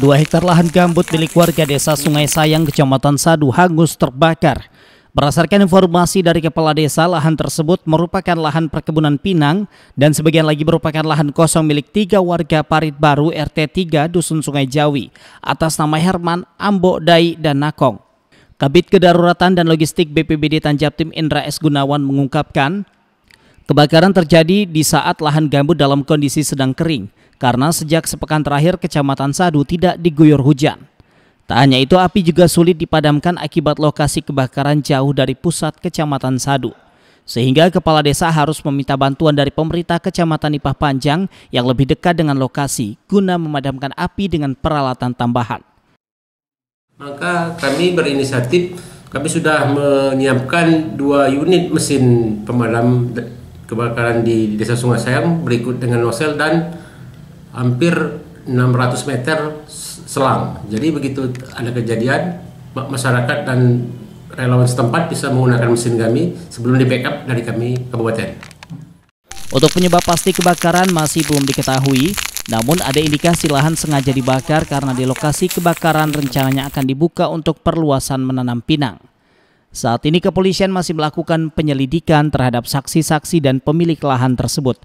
Dua hektar lahan gambut milik warga desa Sungai Sayang, Kecamatan Sadu, hangus terbakar. Berdasarkan informasi dari Kepala Desa, lahan tersebut merupakan lahan perkebunan Pinang dan sebagian lagi merupakan lahan kosong milik tiga warga parit baru RT 3 Dusun Sungai Jawi atas nama Herman, Ambo, Dai, dan Nakong. Kabit Kedaruratan dan Logistik BPBD Tanjab Tim Indra S. Gunawan mengungkapkan, Kebakaran terjadi di saat lahan gambut dalam kondisi sedang kering karena sejak sepekan terakhir Kecamatan Sadu tidak diguyur hujan. Tak hanya itu, api juga sulit dipadamkan akibat lokasi kebakaran jauh dari pusat Kecamatan Sadu. Sehingga kepala desa harus meminta bantuan dari pemerintah Kecamatan Ipah Panjang yang lebih dekat dengan lokasi guna memadamkan api dengan peralatan tambahan. Maka kami berinisiatif, kami sudah menyiapkan dua unit mesin pemadam kebakaran di Desa Sungai Sayang berikut dengan Nosel dan hampir 600 meter selang. Jadi begitu ada kejadian, masyarakat dan relawan setempat bisa menggunakan mesin kami sebelum di backup dari kami kabupaten. Untuk penyebab pasti kebakaran masih belum diketahui, namun ada indikasi lahan sengaja dibakar karena di lokasi kebakaran rencananya akan dibuka untuk perluasan menanam pinang. Saat ini kepolisian masih melakukan penyelidikan terhadap saksi-saksi dan pemilik lahan tersebut.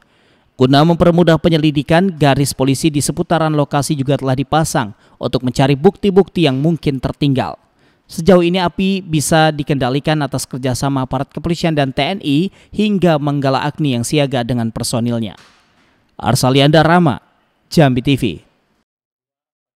Guna mempermudah penyelidikan, garis polisi di seputaran lokasi juga telah dipasang untuk mencari bukti-bukti yang mungkin tertinggal. Sejauh ini api bisa dikendalikan atas kerjasama aparat kepolisian dan TNI hingga menggala Agni yang siaga dengan personilnya. Arsalianda Rama, Jambi TV.